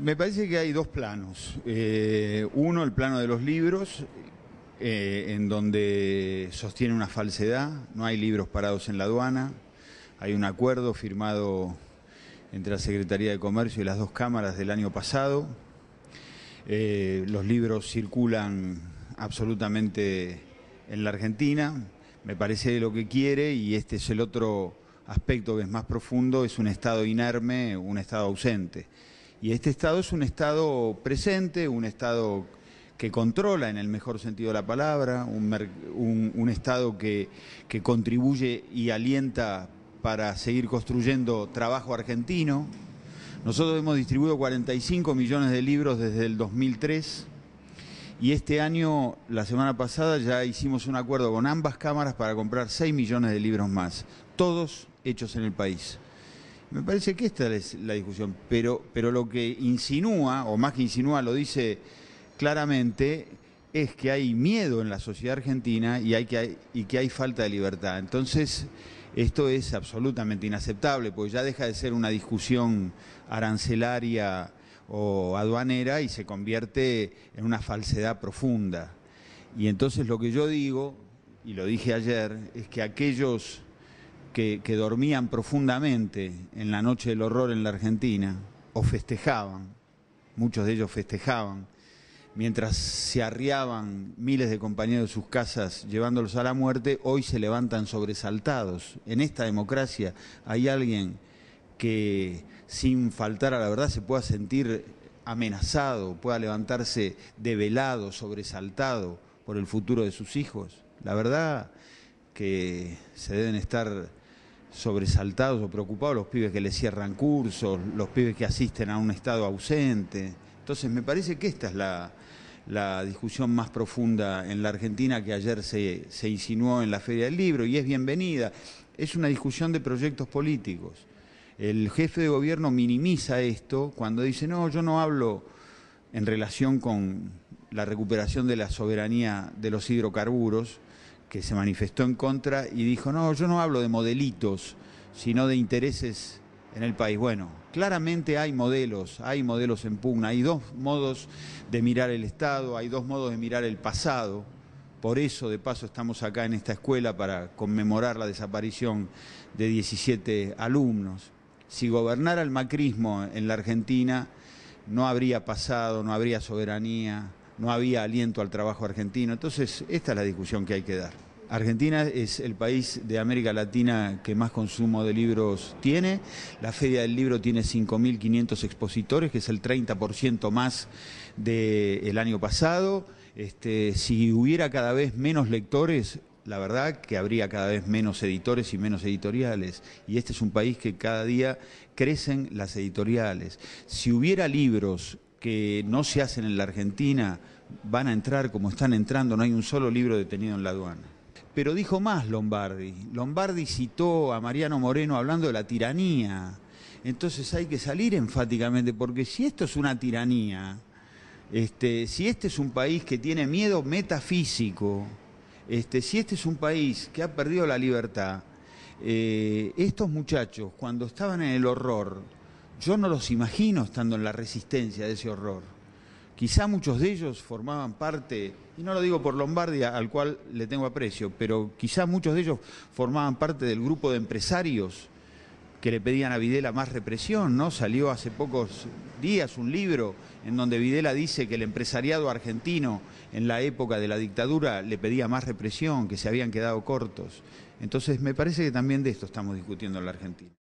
Me parece que hay dos planos. Eh, uno, el plano de los libros, eh, en donde sostiene una falsedad, no hay libros parados en la aduana, hay un acuerdo firmado entre la Secretaría de Comercio y las dos cámaras del año pasado. Eh, los libros circulan absolutamente en la Argentina, me parece lo que quiere y este es el otro aspecto que es más profundo, es un Estado inerme, un Estado ausente. Y este Estado es un Estado presente, un Estado que controla en el mejor sentido de la palabra, un, Estado que, que, contribuye y alienta para seguir construyendo trabajo argentino. Nosotros hemos distribuido 45 millones de libros desde el 2003 y este año, la semana pasada, ya hicimos un acuerdo con ambas cámaras para comprar 6 millones de libros más, todos hechos en el país. Me parece que esta es la discusión, pero, pero lo que insinúa, o más que insinúa, lo dice claramente, es que hay miedo en la sociedad argentina y, hay que y que hay falta de libertad. Entonces, esto es absolutamente inaceptable, porque ya deja de ser una discusión arancelaria o aduanera y se convierte en una falsedad profunda. Y entonces lo que yo digo, y lo dije ayer, es que aquellos que, dormían profundamente en la noche del horror en la Argentina, o festejaban, muchos de ellos festejaban, mientras se arriaban miles de compañeros de sus casas llevándolos a la muerte, hoy se levantan sobresaltados. En esta democracia hay alguien que sin faltar a la verdad se pueda sentir amenazado, pueda levantarse develado, sobresaltado por el futuro de sus hijos. La verdad que se deben estar sobresaltados o preocupados, los pibes que le cierran cursos, los pibes que asisten a un estado ausente. Entonces me parece que esta es la, la discusión más profunda en la Argentina que ayer se, se, insinuó en la Feria del Libro y es bienvenida. Es una discusión de proyectos políticos. El jefe de gobierno minimiza esto cuando dice, no, yo no hablo en relación con la recuperación de la soberanía de los hidrocarburos, que se manifestó en contra y dijo, no, yo no hablo de modelitos, sino de intereses en el país. Bueno, claramente hay modelos, hay modelos en pugna, hay dos modos de mirar el Estado, hay dos modos de mirar el pasado. Por eso, de paso, estamos acá en esta escuela para conmemorar la desaparición de 17 alumnos. Si gobernara el macrismo en la Argentina, no habría pasado, no habría soberanía, no había aliento al trabajo argentino. Entonces, esta es la discusión que hay que dar. Argentina es el país de América Latina que más consumo de libros tiene. La Feria del Libro tiene 5.500 expositores, que es el 30% más del año pasado. Este, si hubiera cada vez menos lectores, la verdad que habría cada vez menos editores y menos editoriales. Y este es un país que cada día crecen las editoriales. Si hubiera libros que no se hacen en la Argentina van a entrar como están entrando, no hay un solo libro detenido en la aduana. Pero dijo más Lombardi. Lombardi citó a Mariano Moreno hablando de la tiranía. Entonces hay que salir enfáticamente, porque si esto es una tiranía, este, si este es un país que tiene miedo metafísico, este, si este es un país que ha perdido la libertad, eh, estos muchachos, cuando estaban en el horror, yo no los imagino estando en la resistencia de ese horror. Quizá muchos de ellos formaban parte, y no lo digo por Lombardia, al cual le tengo aprecio, pero quizá muchos de ellos formaban parte del grupo de empresarios que le pedían a Videla más represión, ¿no? Salió hace pocos días un libro en donde Videla dice que el empresariado argentino en la época de la dictadura le pedía más represión, que se habían quedado cortos. Entonces me parece que también de esto estamos discutiendo en la Argentina.